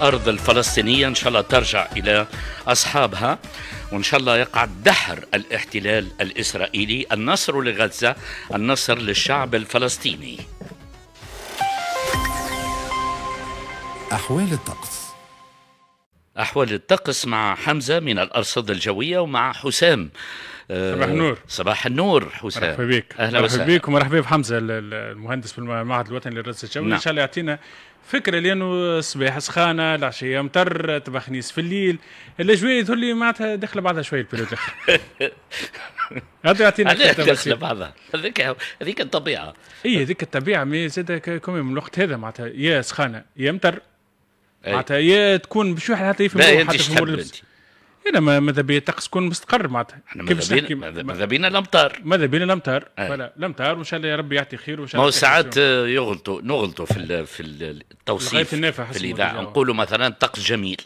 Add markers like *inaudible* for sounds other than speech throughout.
الأرض الفلسطينية إن شاء الله ترجع إلى أصحابها وإن شاء الله يقعد دحر الاحتلال الإسرائيلي النصر لغزة النصر للشعب الفلسطيني أحوال الطقس أحوال الطقس مع حمزة من الأرصاد الجوية ومع حسام صباح آه، النور صباح النور حسام مرحبا بك اهلا وسهلا مرحبا بك ومرحبا بحمزه المهندس في المعهد الوطني للرصد الجوي نعم. ان شاء الله يعطينا فكره لانه الصباح سخانه العشيه مطر تبخنيس في الليل الاجواء تقول لي معناتها داخله بعضها شويه البيروت *laughs* هذا يعطينا داخله بعضها هذيك هذيك الطبيعه اي هذيك الطبيعه مي زاد كومي من الوقت هذا معناتها يا سخانه يا مطر معناتها يا تكون بشوي حتى يفهم حتى في هنا إيه، ماذا بيا الطقس يكون مستقر معناتها ماذا بينا ماذا بينا الامطار ماذا بينا الامطار فوالا الامطار وان شاء الله يا ربي يعطي خير وان شاء الله ما هو ساعات آه، يغلطوا نغلطوا في في التوصيف في الاذاعه نقولوا مثلا طقس جميل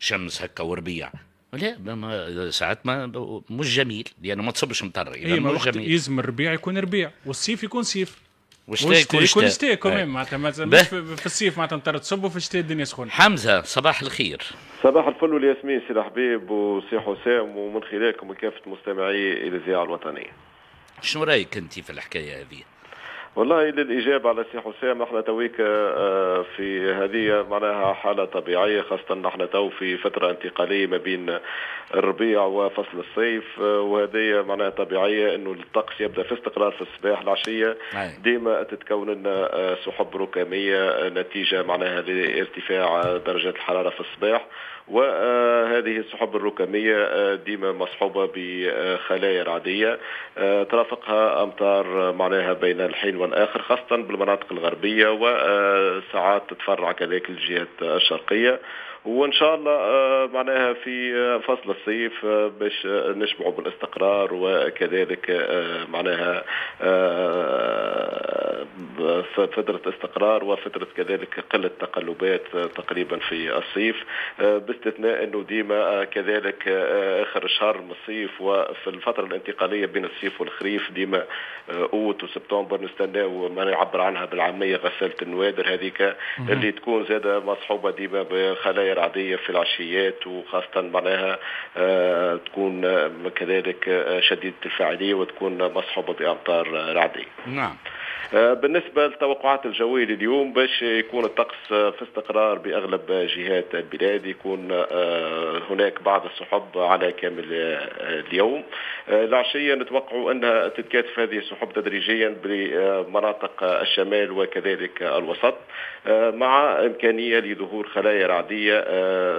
شمس هكا وربيع لا ما ساعات ما مش جميل لانه يعني ما تصبش مطر اذا إيه، مش جميل يلزم الربيع يكون ربيع والصيف يكون صيف وشتاء يكون شتاء كمان إيه. معناتها ما في الصيف معناتها مطر تصب وفي الشتاء الدنيا سخونه حمزه صباح الخير صباح الفل والياسمين سي الحبيب وسي حسام ومن خلالكم وكافه مستمعي الاذاعه الوطنيه شنو رايك انت في الحكايه هذه؟ والله للإجابة على سي حسام احنا تويك آه، آه، في هذه معناها حالة طبيعية خاصة نحن تو في فترة انتقالية ما بين الربيع وفصل الصيف آه، وهذه معناها طبيعية انه الطقس يبدا في استقرار في الصباح العشية ديما تتكون لنا سحب ركامية نتيجة معناها لارتفاع درجة الحرارة في الصباح و هذه السحب الركامية آه، ديما مصحوبة بخلايا رعدية آه، ترافقها أمطار معناها بين الحين والآخر خاصة بالمناطق الغربية وساعات تتفرع كذلك الجهات الشرقية وان شاء الله آه، معناها في فصل الصيف باش نشبعوا بالاستقرار وكذلك معناها فترة استقرار وفترة كذلك قلة تقلبات تقريبا في الصيف باستثناء أنه ديما كذلك آخر شهر من الصيف وفي الفترة الانتقالية بين الصيف والخريف ديما أوت وسبتمبر نستنى وما يعبر عنها بالعامية غسالة النوادر هذيك اللي تكون زادة مصحوبة ديما بخلايا رعدية في العشيات وخاصة معناها آه، تكون كذلك شديدة الفاعلية وتكون مصحوبة بأمطار رعدية نعم آه، بالنسبة للتوقعات الجوية لليوم باش يكون الطقس في استقرار بأغلب جهات البلاد يكون آه، هناك بعض السحب على كامل آه، اليوم العشية نتوقع أنها تتكاتف هذه السحب تدريجيا بمناطق الشمال وكذلك الوسط مع إمكانية لظهور خلايا رعدية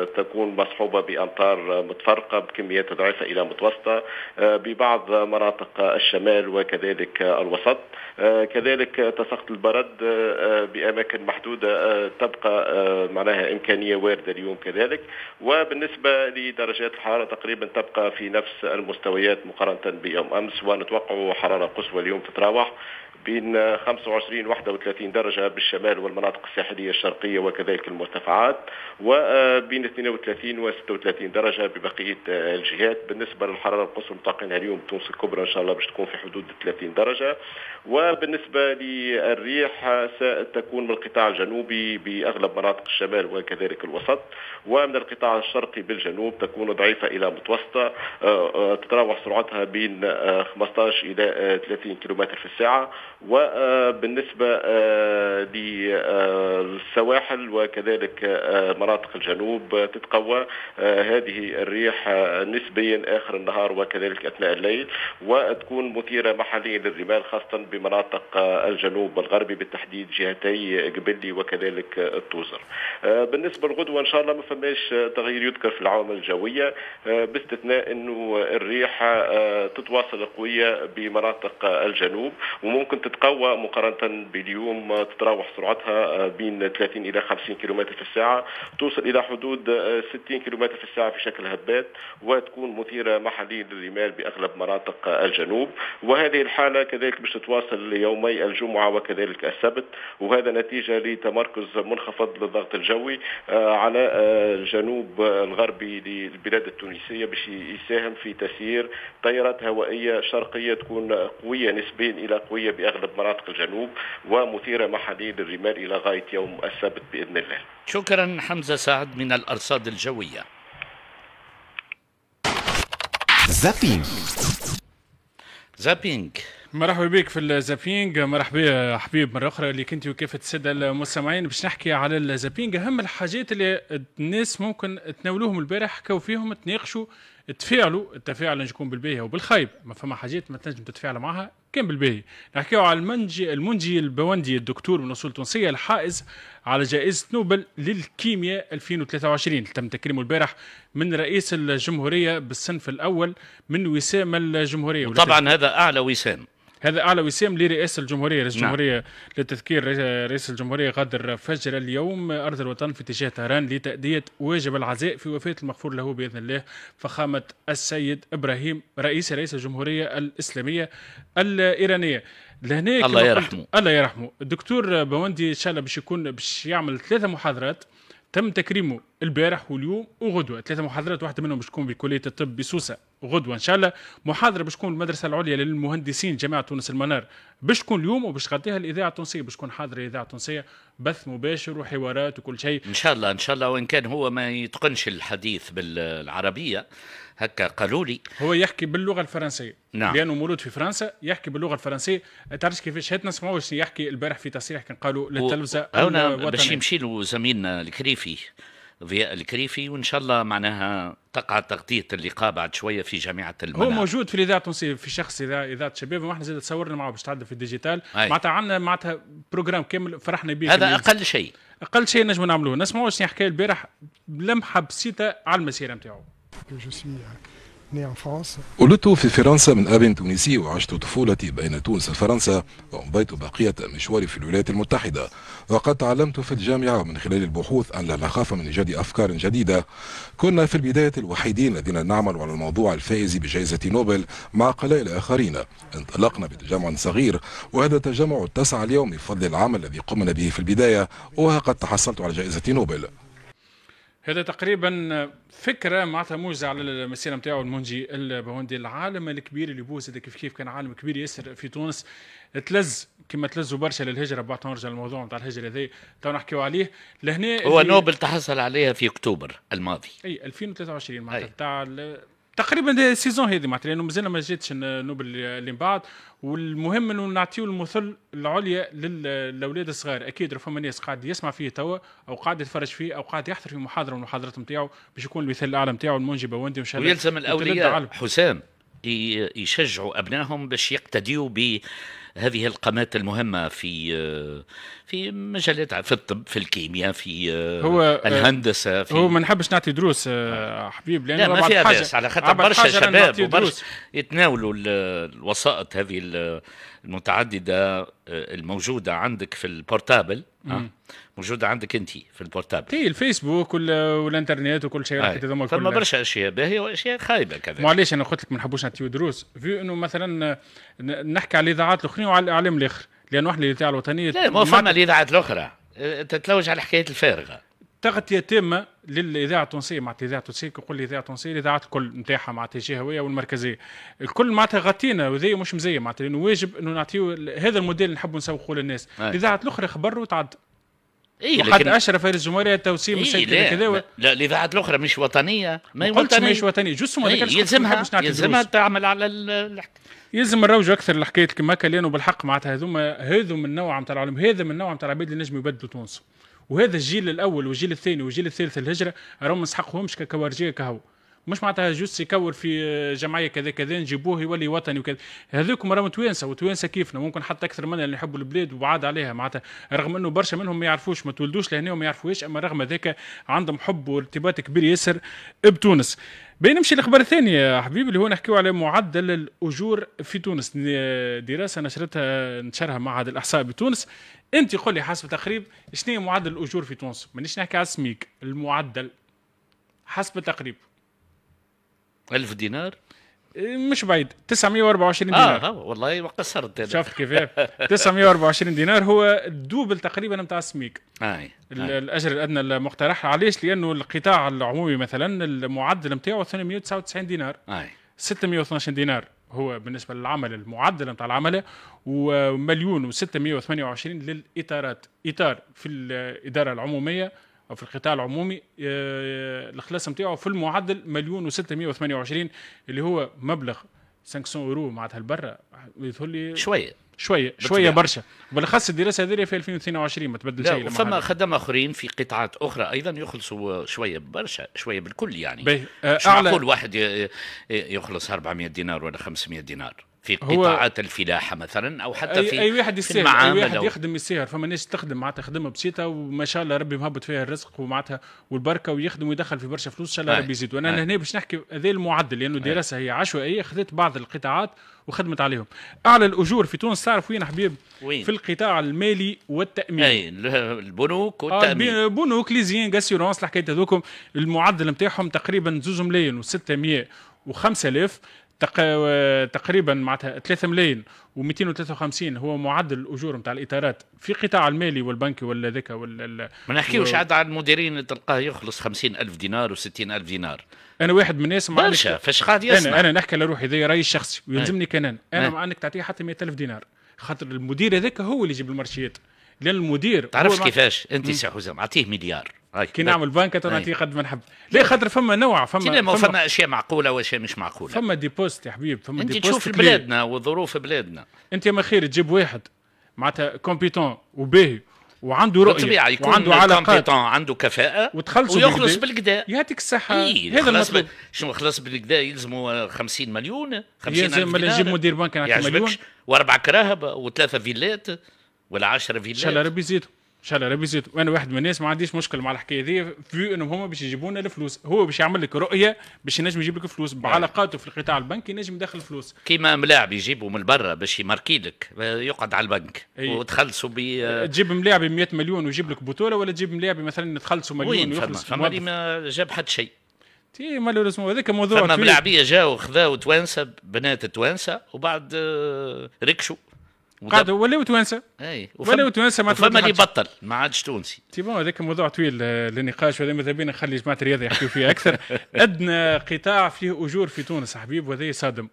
تكون مصحوبة بأمطار متفرقة بكميات ضعيفة إلى متوسطة ببعض مناطق الشمال وكذلك الوسط كذلك كذلك تساقط البرد آه، آه، باماكن محدوده آه، تبقى معناها امكانيه وارده اليوم كذلك وبالنسبه لدرجات الحراره تقريبا تبقى في نفس المستويات مقارنه بيوم امس ونتوقع حراره قصوى اليوم تتراوح بين 25 و 31 درجة بالشمال والمناطق الساحلية الشرقية وكذلك المرتفعات وبين 32 و 36 آه، درجة ببقية آه، الجهات بالنسبة للحرارة القصوى المتوقعينها اليوم تونس الكبرى إن شاء الله باش تكون في حدود 30 درجة وبالنسبة للريح آه، ستكون من القطاع الجنوبي بأغلب مناطق الشمال وكذلك الوسط ومن القطاع الشرقي بالجنوب تكون ضعيفة إلى متوسطة تتراوح سرعتها بين 15 إلى 30 كيلومتر في الساعة وبالنسبة آه، للسواحل وكذلك آه، مناطق الجنوب آه، تتقوى هذه الريح نسبيا آخر النهار وكذلك أثناء الليل وتكون مثيرة محليا للرمال خاصة بمناطق الجنوب الغربي بالتحديد جهتي قبلي وكذلك التوزر بالنسبة لغدوة إن شاء الله ما فماش تغيير يذكر في العوامل الجوية باستثناء أنه الريح تتواصل قوية بمناطق الجنوب وممكن تتقوى تتقوى مقارنه باليوم تتراوح سرعتها آه، بين 30 الى 50 كيلومتر في الساعه توصل الى حدود 60 آه، كيلومتر في الساعه في شكل هبات وتكون مثيره محليا للرمال باغلب مناطق آه، الجنوب وهذه الحاله كذلك باش تتواصل ليومي الجمعه وكذلك السبت وهذا نتيجه لتمركز منخفض للضغط الجوي على الجنوب الغربي للبلاد التونسيه باش يساهم في تسيير طيارات هوائيه شرقيه تكون قويه نسبيا الى قويه بأغلب أغلب مناطق الجنوب ومثيرة مع حديد الرمال إلى غاية يوم السبت بإذن الله شكرا حمزة سعد من الأرصاد الجوية زابينج زابينج مرحبا بك في الزابينج مرحبا حبيب مره اخرى اللي كنت وكيف تسد المستمعين باش نحكي على الزابينج اهم الحاجات اللي الناس ممكن تناولوهم البارح حكوا فيهم تناقشوا تفاعلوا التفاعل نجم يكون بالباهي وبالخايب ما فما حاجات ما تنجم تتفاعل معها كان بالباهي نحكيو على المنجي المنجي البوندي الدكتور من اصول تونسيه الحائز على جائزه نوبل للكيمياء 2023 تم تكريمه البارح من رئيس الجمهوريه بالصنف الاول من وسام الجمهوريه طبعا هذا اعلى وسام هذا اعلى وسام لرئاسه الجمهوريه رئيس نعم. الجمهوريه نعم. للتذكير رئيس الجمهوريه غادر فجر اليوم ارض الوطن في اتجاه طهران لتاديه واجب العزاء في وفاه المغفور له باذن الله فخامه السيد ابراهيم رئيس رئيس الجمهوريه الاسلاميه الايرانيه لهنا الله يرحمه الله يرحمه الدكتور بوندي ان شاء الله باش يكون باش يعمل ثلاثه محاضرات تم تكريمه البارح واليوم وغدوه ثلاثه محاضرات واحده منهم باش تكون بكليه الطب بسوسه غدوه ان شاء الله محاضره باش تكون المدرسه العليا للمهندسين جامعه تونس المنار باش تكون اليوم وباش تغطيها الاذاعه التونسيه باش تكون حاضره الاذاعه التونسيه بث مباشر وحوارات وكل شيء ان شاء الله ان شاء الله وان كان هو ما يتقنش الحديث بالعربيه هكا قالوا لي هو يحكي باللغه الفرنسيه نعم لانه مولود في فرنسا يحكي باللغه الفرنسيه تعرفش كيفاش هات نسمعوه يحكي البارح في تصريح كان قالوا للتلفزه و... باش يمشي له زميلنا الكريفي ضياء الكريفي وان شاء الله معناها تقع تغطيه اللقاء بعد شويه في جامعه المنى هو موجود في الاذاعه التونسيه في شخص اذاعه شباب واحنا زاد تصورنا معه باش تعدى في الديجيتال معناتها عندنا معناتها بروجرام كامل فرحنا به هذا اقل شيء اقل شيء نجم نعملوه نسمعوا شنو حكى البارح لمحه بسيطه على المسيره نتاعو ولدت في فرنسا من أب تونسي وعشت طفولتي بين تونس وفرنسا وأمضيت بقية مشواري في الولايات المتحدة وقد تعلمت في الجامعة من خلال البحوث أن لا نخاف من إيجاد أفكار جديدة كنا في البداية الوحيدين الذين نعمل على الموضوع الفائز بجائزة نوبل مع قلائل آخرين انطلقنا بتجمع صغير وهذا التجمع اتسع اليوم بفضل العمل الذي قمنا به في البداية وها قد تحصلت على جائزة نوبل هذا تقريبا فكره معناتها موجزه على المسيره نتاعو المونجي البوندي العالم الكبير اللي بوز هذا كيف كيف كان عالم كبير ياسر في تونس تلز كما تلزوا برشا للهجره بعد نرجع للموضوع نتاع الهجره هذا تو نحكيو عليه لهنا هو نوبل تحصل عليها في اكتوبر الماضي اي 2023 معناتها نتاع تقريبا السيزون هذه معناتها لانه مازال ما جاتش نوبل اللي من بعد والمهم انه نعطيو المثل العليا للاولاد الصغار اكيد راه فما ناس قاعد يسمع فيه توا او قاعد يتفرج فيه او قاعد يحضر في محاضره من المحاضرات نتاعو باش يكون المثال الاعلى نتاعو المنجب وندي وان شاء الله ويلزم الاولياء حسام يشجعوا ابنائهم باش يقتديوا ب هذه القامات المهمه في في مجالات في الطب في الكيمياء في هو الهندسه في هو ما نحبش نعطي دروس آه، حبيب لان لا ما فيها باس على خاطر برشا شباب وبرشا يتناولوا الوسائط هذه المتعدده آه، الموجوده عندك في البورتابل أه؟ موجوده عندك انت في البورتابل اي الفيسبوك والانترنت وكل شيء راح تتذمر فما برشا اشياء باهيه واشياء خايبه كذا معليش انا قلت لك ما نحبوش نعطيو دروس في انه مثلا نحكي على الاذاعات الاخرين وعلى الاعلام الاخر لانه احنا الاذاعه الوطنيه لا ما فما الاذاعات الاخرى أه، تتلوج على حكايه الفارغه تغطيه تامه للاذاعه التونسيه معناتها الاذاعه التونسيه كل الاذاعه التونسيه الاذاعات الكل نتاعها معناتها الجهويه والمركزيه الكل معناتها غطينا وذي مش مزيه معناتها لانه واجب انه نعطيو هذا الموديل اللي نحبوا نسوقوا للناس الاذاعات الاخرى خبر وتعد اي لكن اشرف رئيس الجمهوريه توسيم إيه لا كذا و... لا الاذاعه الاخرى مش وطنيه ما قلتش مش وطنيه جوست هذاك يلزمها يلزمها تعمل على ال... يلزم نروجوا اكثر لحكايه كما هكا لانه بالحق معناتها هذوما هذو من نوع نتاع العالم هذا من نوع نتاع العباد اللي نجموا يبدلوا تونس وهذا الجيل الاول والجيل الثاني والجيل الثالث الهجره راهم ما سحقهمش ككوارجيه كهو مش معناتها جوست يكور في جمعيه كذا كذا نجيبوه يولي وطني وكذا هذوكم راهم توانسه وتوانسه كيفنا ممكن حتى اكثر منا اللي يحبوا البلاد وبعاد عليها معناتها رغم انه برشا منهم ما يعرفوش ما تولدوش لهنا وما يعرفوهاش اما رغم ذاك عندهم حب وارتباط كبير ياسر بتونس بين نمشي للخبر الثاني يا حبيبي اللي هو نحكيو على معدل الاجور في تونس دراسه نشرتها نشرها معهد الاحصاء بتونس انت قول لي حسب تقريب شنو معدل الاجور في تونس مانيش نحكي على السميك المعدل حسب التقريب 1000 دينار إيه، مش بعيد 924 آه، دينار اه والله ما قصرت شفت كيف 924 *laughs* دينار هو الدوبل تقريبا نتاع السميك اي آه، آه. الاجر الادنى المقترح علاش لانه القطاع العمومي مثلا المعدل نتاعو 899 دينار اي 612 دينار هو بالنسبه للعمل المعدل نتاع العمله ومليون و628 للاطارات اطار في الاداره العموميه او في القطاع العمومي آه، آه، الخلاصه نتاعو في المعدل مليون و628 اللي هو مبلغ 500 يورو معناتها البرة يظهر لي شويه شويه شويه برشا بالاخص الدراسه هذه في 2022 ما تبدل شيء ثم خدم اخرين في قطاعات اخرى ايضا يخلصوا شويه برشا شويه بالكل يعني آه، اعلى معقول واحد يخلص 400 دينار ولا 500 دينار في قطاعات الفلاحه مثلا او حتى في اي واحد يسهر اي واحد يخدم يسهر فما ناس تخدم معناتها خدمه بسيطه وما شاء الله ربي مهبط فيها الرزق ومعناتها والبركه ويخدم ويدخل في برشا فلوس ان شاء الله ربي يزيد وانا هنا باش نحكي هذا المعدل لانه دراسه هي عشوائيه خذت بعض القطاعات وخدمت عليهم اعلى الاجور في تونس تعرف وين حبيب وين؟ في القطاع المالي والتامين اي البنوك آه، والتامين بنوك ليزيان اسيورونس الحكايه هذوكم المعدل نتاعهم تقريبا 2 ملايين و600 و5000 تقريبا معناتها 3 ملايين و253 هو معدل الاجور نتاع الاطارات في قطاع المالي والبنكي ولا ذاك ولا ما نحكيوش و... عاد على المديرين تلقاه يخلص 50000 دينار و60000 دينار انا واحد من الناس ما فاش قاعد يسمع انا انا نحكي على روحي هذا رايي الشخصي ويلزمني كان انا مع انك تعطيه حتى 100000 دينار خاطر المدير هذاك هو اللي يجيب المرشيات لان المدير تعرفش كيفاش انت سي حزام اعطيه مليار كي نعمل بانك تونتي قد ما نحب لا خاطر فما نوع فما فما, فما, فما اشياء معقوله واشياء مش معقوله فما دي بوست يا حبيب فما انت دي بوست تشوف بلادنا وظروف بلادنا انت ما خير تجيب واحد معناتها كومبيتون وباهي وعنده رؤيه بالطبيعه يكون وعنده علاقات عنده كفاءه وتخلص ويخلص بالقدا يعطيك الصحه إيه هذا ب... شنو خلص بالقدا يلزموا 50 مليون 50 يلزم نجيب مدير بنك يعطيك مليون واربع كراهب وثلاثه فيلات ولا 10 فيلات ان شاء الله ربي يزيدهم ان شاء الله يزيد وانا واحد من الناس ما عنديش مشكل مع الحكايه دي في انهم هما باش يجيبوا لنا الفلوس هو باش يعمل لك رؤيه باش ينجم يجيب لك فلوس بعلاقاته في القطاع البنكي ينجم يدخل فلوس كيما ملاعب يجيبوا من برا باش يماركي لك يقعد على البنك أيه. وتخلصوا ب تجيب ملاعب 100 مليون ويجيب لك بطوله ولا تجيب ملاعب مثلا تخلصوا مليون ويخلص فما ما جاب حد شيء تي مالوريزمون هذاك موضوع فما ملاعبيه جاو خذاو توانسه بنات توانسه وبعد آه، ركشوا قعدوا ولاو توانسه اي ولاو توانسه ما فما اللي بطل ما عادش تونسي تي بون هذاك موضوع طويل للنقاش آه، وهذا ماذا بينا نخلي جماعه الرياضه يحكيوا فيه اكثر *laughs* ادنى قطاع فيه اجور في تونس حبيب وهذا صادم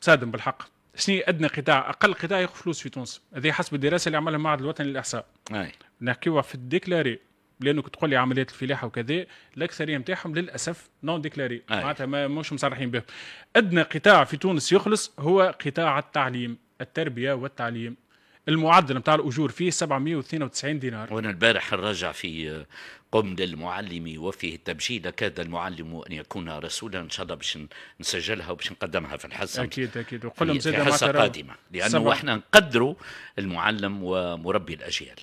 صادم بالحق شنو ادنى قطاع اقل قطاع ياخذ فلوس في تونس هذه حسب الدراسه اللي عملها المعهد الوطني للاحصاء اي نحكيوها في الديكلاري لانه تقول لي عمليات الفلاحه وكذا الاكثريه نتاعهم للاسف نون ديكلاري معناتها مش مصرحين به ادنى قطاع في تونس يخلص هو قطاع التعليم التربيه والتعليم المعدل نتاع الاجور فيه 792 دينار وانا البارح نراجع في قم للمعلم وفيه التبجيل كاد المعلم ان يكون رسولا ان شاء الله باش نسجلها وباش نقدمها في الحصه اكيد اكيد وقلهم زاد حصه قادمه لانه احنا نقدروا المعلم ومربي الاجيال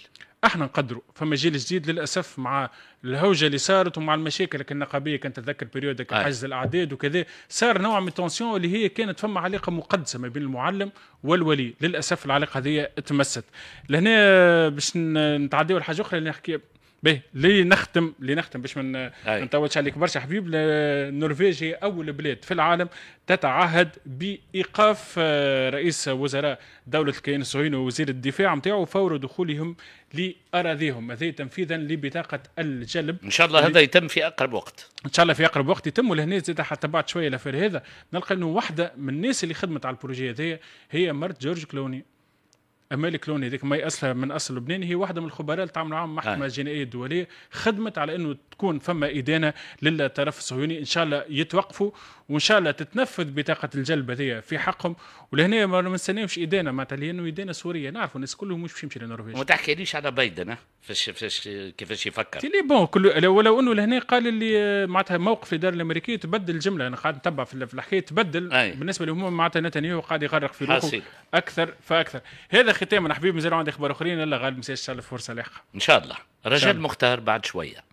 احنا نقدروا فما جيل جديد للاسف مع الهوجه اللي صارت ومع المشاكل النقابيه كانت تذكر بريودك حجز الاعداد وكذا صار نوع من التونسيون اللي هي كانت فما علاقه مقدسه ما بين المعلم والولي للاسف العلاقه هذه تمست لهنا باش نتعداو لحاجه اخرى اللي نحكي باهي لنختم لنختم باش من نطولش عليك برشا حبيب النرويجي اول بلاد في العالم تتعهد بايقاف آه، رئيس وزراء دوله الكيان الصهيوني ووزير الدفاع نتاعو فور دخولهم لاراضيهم هذه تنفيذا لبطاقه الجلب ان شاء الله هذا يتم في اقرب وقت ان شاء الله في اقرب وقت يتم ولهنا زاد حتى بعد شويه لفير هذا نلقى انه واحده من الناس اللي خدمت على البروجي هذايا هي مرت جورج كلوني امال كلوني ذيك مي اصلها من اصل لبناني هي واحده من الخبراء اللي تعملوا معاهم محكمه آه. جنائيه دوليه خدمت على انه تكون فما ادانه للطرف الصهيوني ان شاء الله يتوقفوا وان شاء الله تتنفذ بطاقه الجلب هذه في حقهم ولهنا ما نستناوش ايدينا معناتها لانه ايدينا سوريه نعرفوا الناس كلهم مش باش يمشي للنرويج ما تحكيليش على بايدن فاش فاش كيفاش يفكر تي بون كل ولو انه لهنا قال اللي معناتها موقف الاداره الامريكيه تبدل جمله انا قاعد نتبع في الحكايه تبدل أي. بالنسبه لهم معناتها نتنياهو قاعد يغرق في روحه اكثر فاكثر هذا ختاما حبيبي مازال عندي اخبار اخرين الا غالب مساج الفرصه لاحقه ان شاء الله رجل مختار بعد شويه